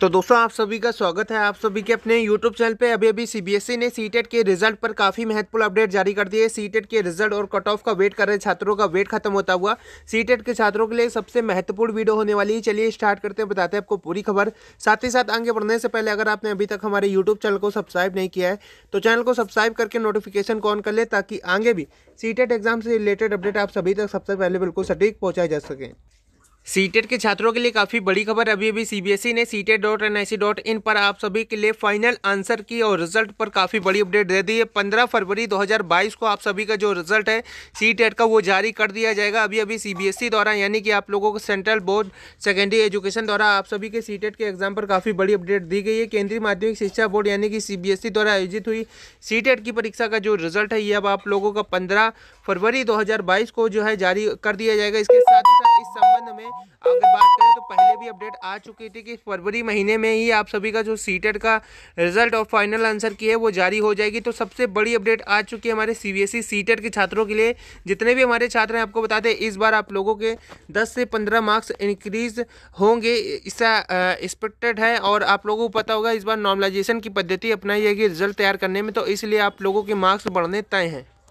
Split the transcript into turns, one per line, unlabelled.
तो दोस्तों आप सभी का स्वागत है आप सभी के अपने YouTube चैनल पे अभी अभी सीबीएसई ने सी e के रिजल्ट पर काफ़ी महत्वपूर्ण अपडेट जारी कर दिए टेट e के रिजल्ट और कट ऑफ का वेट कर रहे छात्रों का वेट खत्म होता हुआ सी e के छात्रों के लिए सबसे महत्वपूर्ण वीडियो होने वाली है चलिए स्टार्ट करते हैं बताते हैं आपको पूरी खबर साथ ही साथ आगे बढ़ने से पहले अगर आपने अभी तक हमारे यूट्यूब चैनल को सब्सक्राइब नहीं किया है तो चैनल को सब्सक्राइब करके नोटिफिकेशन को ऑन कर ले ताकि आगे भी सी एग्जाम से रिलेटेड अपडेट आप सभी तक सबसे पहले बिल्कुल सटीक पहुँचाए जा सकें सीटेट के छात्रों के लिए काफ़ी बड़ी खबर अभी अभी सीबीएसई e ने CTET dot N I C dot in पर आप सभी के लिए फाइनल आंसर की और रिजल्ट पर काफ़ी बड़ी अपडेट दे दी है पंद्रह फरवरी 2022 को आप सभी का जो रिजल्ट है सीटेट e का वो जारी कर दिया जाएगा अभी अभी सीबीएसई e द्वारा यानी कि आप लोगों को सेंट्रल बोर्ड सेकेंडरी एजुकेशन द्वारा आप सभी के सी के एग्जाम पर काफ़ी बड़ी अपडेट दी गई है केंद्रीय माध्यमिक शिक्षा बोर्ड यानी कि सी द्वारा आयोजित हुई सी की परीक्षा का जो रिजल्ट है ये अब आप लोगों का पंद्रह फरवरी दो को जो है जारी कर दिया जाएगा इसके
साथ ही अपडेट
आ चुकी थी कि फरवरी महीने में ही आप सभी का जो सीटेट का रिजल्ट और फाइनल आंसर की है वो जारी हो जाएगी तो सबसे बड़ी अपडेट आ चुकी है हमारे सी बी एस ई के छात्रों के लिए जितने भी हमारे छात्र हैं आपको बताते हैं इस बार आप लोगों के दस से पंद्रह मार्क्स इंक्रीज होंगे इसका एक्सपेक्टेड है और आप लोगों को पता होगा इस बार नॉर्मलाइजेशन की पद्धति अपनाई जाएगी रिजल्ट तैयार करने में तो इसलिए आप लोगों के मार्क्स बढ़ने तय हैं